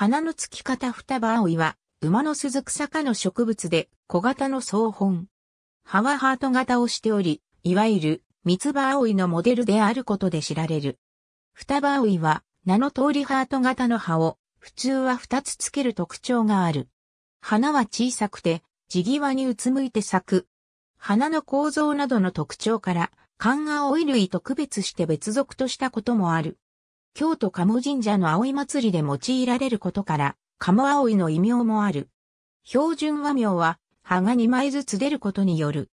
花の付き方双葉葵は、馬の鈴草科の植物で、小型の草本。葉はハート型をしており、いわゆる、三つ葉葵のモデルであることで知られる。双葉葵は、名の通りハート型の葉を、普通は二つつける特徴がある。花は小さくて、地際にうつむいて咲く。花の構造などの特徴から、カンアオイ類と区別して別属としたこともある。京都鴨神社の葵祭りで用いられることから、鴨葵の異名もある。標準和名は、葉が2枚ずつ出ることによる。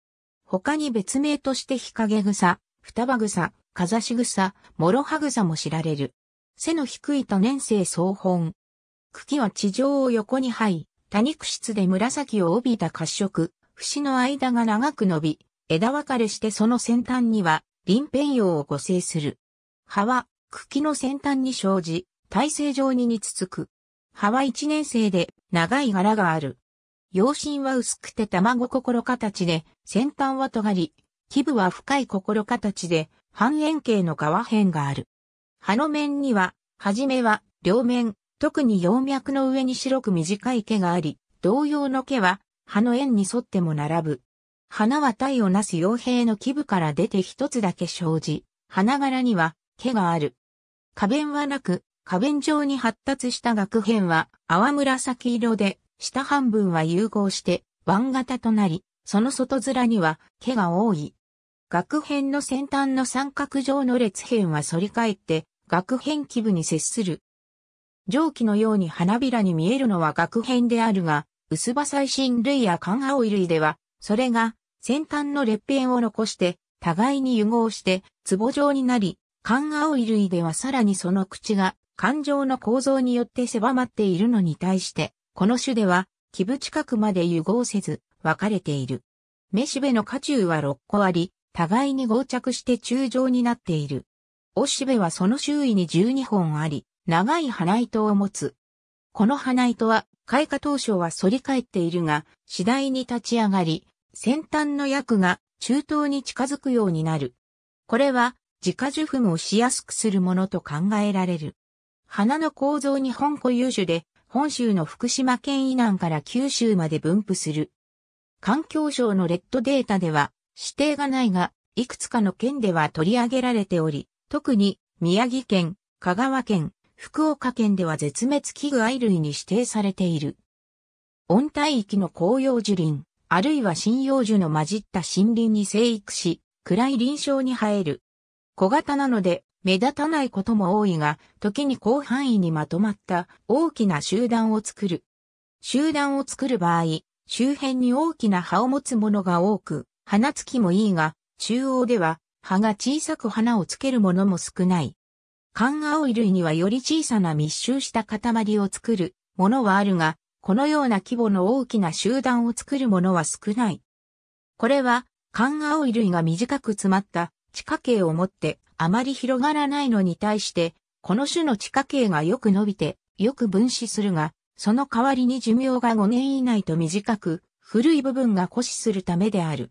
他に別名として日陰草、双葉草、風し草、諸葉草も知られる。背の低い多年生草本。茎は地上を横に這い、多肉質で紫を帯びた褐色、節の間が長く伸び、枝分かれしてその先端には、臨片葉を護生する。葉は茎の先端に生じ、体勢状に似つつく。葉は一年生で長い柄がある。葉身は薄くて卵心形で、先端は尖り、基部は深い心形で、半円形の側辺がある。葉の面には、はじめは両面、特に葉脈の上に白く短い毛があり、同様の毛は葉の円に沿っても並ぶ。花は体をなす傭兵の基部から出て一つだけ生じ、花柄には毛がある。花弁はなく、花弁状に発達した額片は泡紫色で、下半分は融合して湾型となり、その外面には毛が多い。額片の先端の三角状の列片は反り返って、額片基部に接する。蒸気のように花びらに見えるのは額片であるが、薄葉細心類や寒青類では、それが先端の裂片を残して、互いに融合して、壺状になり、環青い類ではさらにその口が感情の構造によって狭まっているのに対して、この種では、基部近くまで融合せず、分かれている。めしべの下中は6個あり、互いに合着して中状になっている。おしべはその周囲に12本あり、長い鼻糸を持つ。この鼻糸は、開花当初は反り返っているが、次第に立ち上がり、先端の薬が中東に近づくようになる。これは、自家受粉をしやすくするものと考えられる。花の構造に本固有種で、本州の福島県以南から九州まで分布する。環境省のレッドデータでは、指定がないが、いくつかの県では取り上げられており、特に宮城県、香川県、福岡県では絶滅危惧愛類に指定されている。温帯域の紅葉樹林、あるいは針葉樹の混じった森林に生育し、暗い林床に生える小型なので目立たないことも多いが、時に広範囲にまとまった大きな集団を作る。集団を作る場合、周辺に大きな葉を持つものが多く、花付きもいいが、中央では葉が小さく花をつけるものも少ない。カンガオイ類にはより小さな密集した塊を作るものはあるが、このような規模の大きな集団を作るものは少ない。これは、カンガオイ類が短く詰まった地下茎を持ってあまり広がらないのに対して、この種の地下茎がよく伸びて、よく分子するが、その代わりに寿命が5年以内と短く、古い部分が枯死するためである。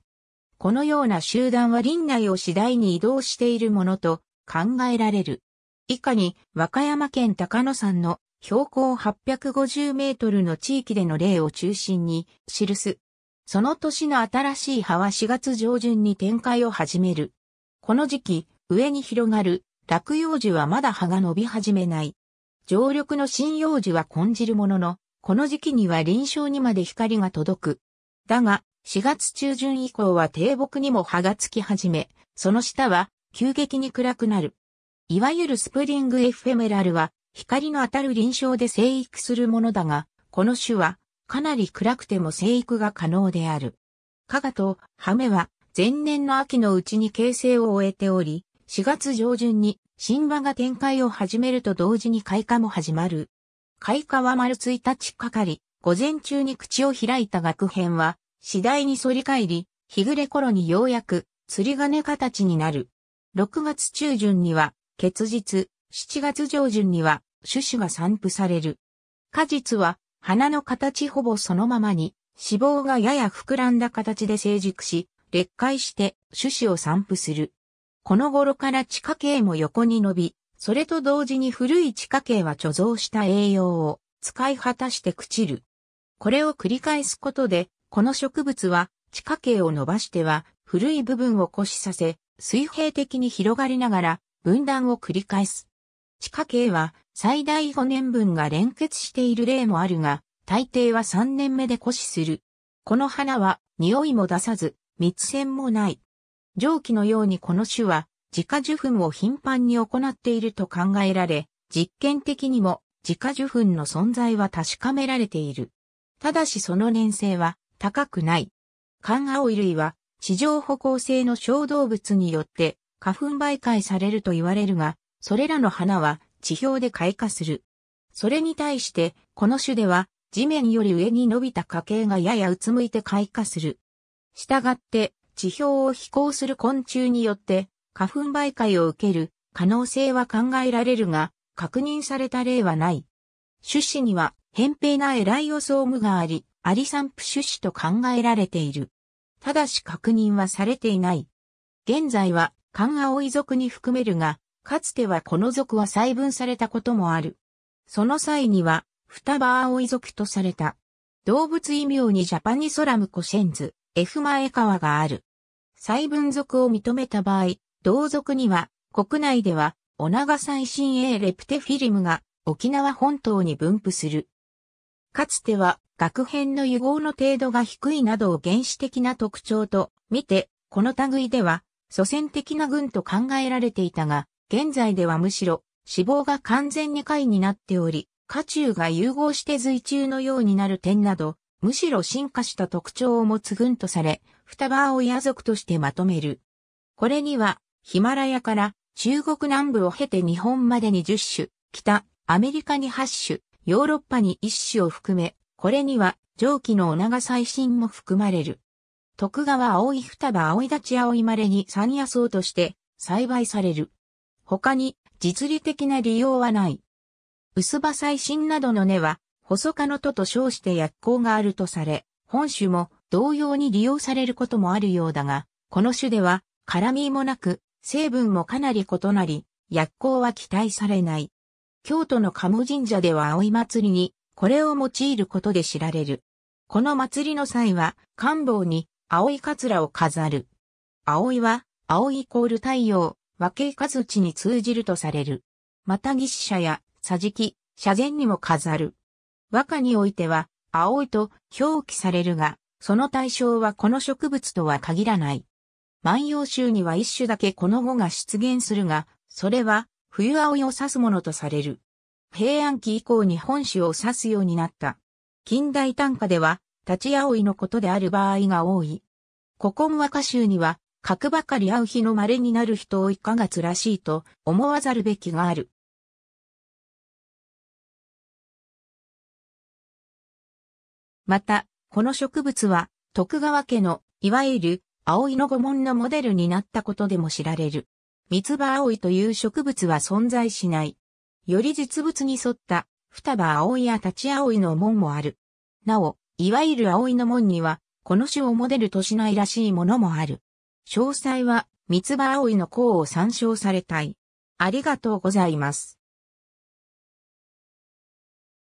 このような集団は林内を次第に移動しているものと考えられる。以下に和歌山県高野山の標高850メートルの地域での例を中心に記す。その年の新しい葉は4月上旬に展開を始める。この時期、上に広がる落葉樹はまだ葉が伸び始めない。常緑の針葉樹は根るものの、この時期には臨床にまで光が届く。だが、4月中旬以降は低木にも葉がつき始め、その下は急激に暗くなる。いわゆるスプリングエフェメラルは光の当たる臨床で生育するものだが、この種はかなり暗くても生育が可能である。加賀とハメは前年の秋のうちに形成を終えており、4月上旬に新馬が展開を始めると同時に開花も始まる。開花は丸1日かかり、午前中に口を開いた学編は、次第に反り返り、日暮れ頃にようやく、釣り金形になる。6月中旬には、結実、7月上旬には、種子が散布される。果実は、花の形ほぼそのままに、脂肪がやや膨らんだ形で成熟し、裂解して種子を散布する。この頃から地下茎も横に伸び、それと同時に古い地下茎は貯蔵した栄養を使い果たして朽ちる。これを繰り返すことで、この植物は地下茎を伸ばしては古い部分を固死させ、水平的に広がりながら分断を繰り返す。地下茎は最大5年分が連結している例もあるが、大抵は3年目で固死する。この花は匂いも出さず、密腺もない。上記のようにこの種は、自家受粉を頻繁に行っていると考えられ、実験的にも自家受粉の存在は確かめられている。ただしその粘性は高くない。環青類は地上歩行性の小動物によって花粉媒介されると言われるが、それらの花は地表で開花する。それに対して、この種では地面より上に伸びた花茎がややうつむいて開花する。したがって、地表を飛行する昆虫によって、花粉媒介を受ける可能性は考えられるが、確認された例はない。種子には、扁平なエライオソームがあり、アリサンプ種子と考えられている。ただし確認はされていない。現在は、カンアオイ族に含めるが、かつてはこの族は細分されたこともある。その際には、双葉アオイ族とされた。動物異名にジャパニソラムコシェンズ。F 前川がある。再分属を認めた場合、同族には、国内では、オナガ最新鋭レプテフィリムが沖縄本島に分布する。かつては、学編の融合の程度が低いなどを原始的な特徴と見て、この類では、祖先的な群と考えられていたが、現在ではむしろ、脂肪が完全に回になっており、下中が融合して随中のようになる点など、むしろ進化した特徴を持つ群とされ、双葉親族としてまとめる。これには、ヒマラヤから中国南部を経て日本までに10種、北、アメリカに8種、ヨーロッパに1種を含め、これには上記のオナガ最新も含まれる。徳川青い双葉青い立ち青い稀に三野草として栽培される。他に実利的な利用はない。薄葉最新などの根は細かの都と称して薬効があるとされ、本種も同様に利用されることもあるようだが、この種では辛みもなく、成分もかなり異なり、薬効は期待されない。京都の鴨神社では葵祭りに、これを用いることで知られる。この祭りの際は、官房に葵桂を飾る。葵は、葵イコール太陽、和け数値に通じるとされる。また義士者や、桟敷、社前にも飾る。和歌においては、青いと表記されるが、その対象はこの植物とは限らない。万葉集には一種だけこの語が出現するが、それは冬青いを指すものとされる。平安期以降に本種を指すようになった。近代短歌では、立ち青いのことである場合が多い。古今和歌集には、角ばかり合う日の稀になる人をいかがつらしいと思わざるべきがある。また、この植物は、徳川家の、いわゆる、葵の御門のモデルになったことでも知られる。三つ葉葵という植物は存在しない。より実物に沿った、双葉葵や立ち葵の門もある。なお、いわゆる葵の門には、この種をモデルとしないらしいものもある。詳細は、三つ葉葵の項を参照されたい。ありがとうございます。